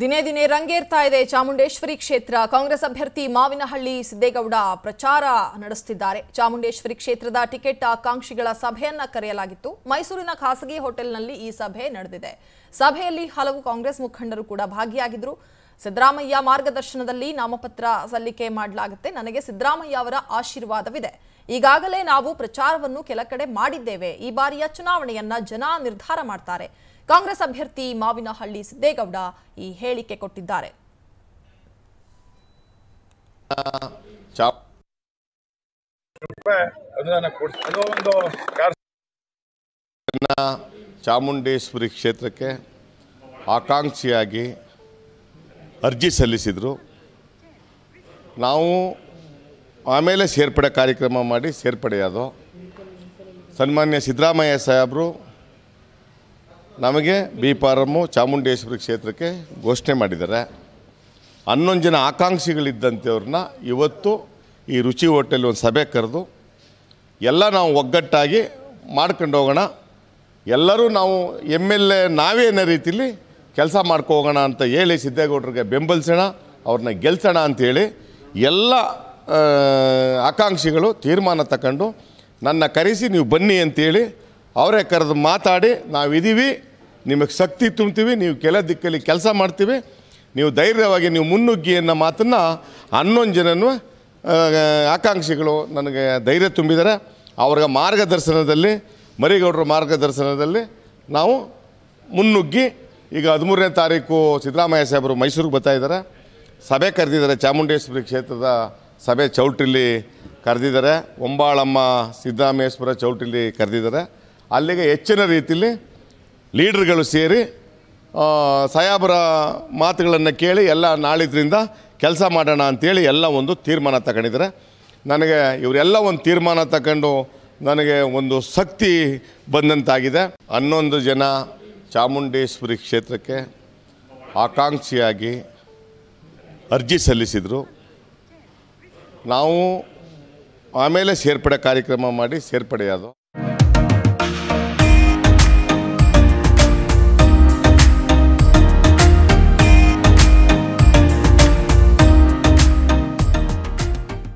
ದಿನೇ ದಿನೇ ರಂಗೇರ್ತಾ ಇದೆ ಚಾಮುಂಡೇಶ್ವರಿ ಕ್ಷೇತ್ರ ಕಾಂಗ್ರೆಸ್ ಅಭ್ಯರ್ಥಿ ಮಾವಿನಹಳ್ಳಿ ಸಿದ್ದೇಗೌಡ ಪ್ರಚಾರ ನಡೆಸುತ್ತಿದ್ದಾರೆ ಚಾಮುಂಡೇಶ್ವರಿ ಕ್ಷೇತ್ರದ ಟಿಕೆಟ್ ಆಕಾಂಕ್ಷಿಗಳ ಸಭೆಯನ್ನ ಕರೆಯಲಾಗಿತ್ತು ಮೈಸೂರಿನ ಖಾಸಗಿ ಹೋಟೆಲ್ನಲ್ಲಿ ಈ ಸಭೆ ನಡೆದಿದೆ ಸಭೆಯಲ್ಲಿ ಹಲವು ಕಾಂಗ್ರೆಸ್ ಮುಖಂಡರು ಕೂಡ ಭಾಗಿಯಾಗಿದ್ದರು ಸಿದ್ದರಾಮಯ್ಯ ಮಾರ್ಗದರ್ಶನದಲ್ಲಿ ನಾಮಪತ್ರ ಸಲ್ಲಿಕೆ ಮಾಡಲಾಗುತ್ತೆ ನನಗೆ ಸಿದ್ದರಾಮಯ್ಯ ಅವರ ಆಶೀರ್ವಾದವಿದೆ ಈಗಾಗಲೇ ನಾವು ಪ್ರಚಾರವನ್ನು ಕೆಲ ಕಡೆ ಮಾಡಿದ್ದೇವೆ ಈ ಬಾರಿಯ ಚುನಾವಣೆಯನ್ನ ಜನ ನಿರ್ಧಾರ ಮಾಡ್ತಾರೆ ಕಾಂಗ್ರೆಸ್ ಅಭ್ಯರ್ಥಿ ಮಾವಿನಹಳ್ಳಿ ಸಿದ್ದೇಗೌಡ ಈ ಹೇಳಿಕೆ ಕೊಟ್ಟಿದ್ದಾರೆ ಚಾಮುಂಡೇಶ್ವರಿ ಕ್ಷೇತ್ರಕ್ಕೆ ಆಕಾಂಕ್ಷಿಯಾಗಿ ಅರ್ಜಿ ಸಲ್ಲಿಸಿದರು ನಾವು ಆಮೇಲೆ ಸೇರ್ಪಡೆ ಕಾರ್ಯಕ್ರಮ ಮಾಡಿ ಸೇರ್ಪಡೆಯಾದೋ ಸನ್ಮಾನ್ಯ ಸಿದ್ದರಾಮಯ್ಯ ಸಾಹೇಬರು ನಮಗೆ ಬಿ ಪಾರಮ್ಮು ಚಾಮುಂಡೇಶ್ವರಿ ಕ್ಷೇತ್ರಕ್ಕೆ ಘೋಷಣೆ ಮಾಡಿದ್ದಾರೆ ಹನ್ನೊಂದು ಜನ ಆಕಾಂಕ್ಷಿಗಳಿದ್ದಂಥವ್ರನ್ನ ಇವತ್ತು ಈ ರುಚಿ ಹೋಟೆಲ್ ಒಂದು ಸಭೆ ಕರೆದು ಎಲ್ಲ ನಾವು ಒಗ್ಗಟ್ಟಾಗಿ ಮಾಡ್ಕೊಂಡು ಹೋಗೋಣ ಎಲ್ಲರೂ ನಾವು ಎಮ್ ಎಲ್ ಎ ನಾವೇನೋ ರೀತಿಲಿ ರೀತಿಯಲ್ಲಿ ಕೆಲಸ ಮಾಡ್ಕೋ ಹೋಗೋಣ ಅಂತ ಹೇಳಿ ಸಿದ್ದೇಗೌಡರಿಗೆ ಬೆಂಬಲಿಸೋಣ ಅವ್ರನ್ನ ಗೆಲ್ಸೋಣ ಅಂಥೇಳಿ ಎಲ್ಲ ಆಕಾಂಕ್ಷಿಗಳು ತೀರ್ಮಾನ ತಗೊಂಡು ನನ್ನ ಕರೆಸಿ ನೀವು ಬನ್ನಿ ಅಂತೇಳಿ ಅವರೇ ಕರೆದು ಮಾತಾಡಿ ನಾವು ನಾವಿದ್ದೀವಿ ನಿಮಗೆ ಶಕ್ತಿ ತುಂಬ್ತೀವಿ ನೀವು ಕೆಲ ದಿಕ್ಕಲ್ಲಿ ಕೆಲಸ ಮಾಡ್ತೀವಿ ನೀವು ಧೈರ್ಯವಾಗಿ ನೀವು ಮುನ್ನುಗ್ಗಿ ಅನ್ನೋ ಮಾತನ್ನು ಹನ್ನೊಂದು ಜನನು ಆಕಾಂಕ್ಷಿಗಳು ನನಗೆ ಧೈರ್ಯ ತುಂಬಿದ್ದಾರೆ ಅವ್ರ ಮಾರ್ಗದರ್ಶನದಲ್ಲಿ ಮರಿಗೌಡರ ಮಾರ್ಗದರ್ಶನದಲ್ಲಿ ನಾವು ಮುನ್ನುಗ್ಗಿ ಈಗ ಹದಿಮೂರನೇ ತಾರೀಕು ಸಿದ್ದರಾಮಯ್ಯ ಸಾಹೇಬರು ಮೈಸೂರಿಗೆ ಬರ್ತಾಯಿದ್ದಾರೆ ಸಭೆ ಕರೆದಿದ್ದಾರೆ ಚಾಮುಂಡೇಶ್ವರಿ ಕ್ಷೇತ್ರದ ಸಭೆ ಚೌಟ್ರಿಲಿ ಕರೆದಿದ್ದಾರೆ ಒಂಬಾಳಮ್ಮ ಸಿದ್ದರಾಮೇಶ್ವರ ಚೌಟ್ರಿಲಿ ಕರೆದಿದ್ದಾರೆ ಅಲ್ಲಿಗೆ ಹೆಚ್ಚಿನ ರೀತಿಯಲ್ಲಿ ಲೀಡರ್ಗಳು ಸೇರಿ ಸಯಾಬರ ಮಾತುಗಳನ್ನು ಕೇಳಿ ಎಲ್ಲ ನಾಳಿದ್ರಿಂದ ಕೆಲಸ ಮಾಡೋಣ ಅಂತೇಳಿ ಎಲ್ಲ ಒಂದು ತೀರ್ಮಾನ ತಗೊಂಡಿದ್ದಾರೆ ನನಗೆ ಇವರೆಲ್ಲ ಒಂದು ತೀರ್ಮಾನ ತಗೊಂಡು ನನಗೆ ಒಂದು ಶಕ್ತಿ ಬಂದಂತಾಗಿದೆ ಹನ್ನೊಂದು ಜನ ಚಾಮುಂಡೇಶ್ವರಿ ಕ್ಷೇತ್ರಕ್ಕೆ ಆಕಾಂಕ್ಷಿಯಾಗಿ ಅರ್ಜಿ ಸಲ್ಲಿಸಿದರು ನಾವು ಆಮೇಲೆ ಸೇರ್ಪಡೆ ಕಾರ್ಯಕ್ರಮ ಮಾಡಿ ಸೇರ್ಪಡೆಯಾದವು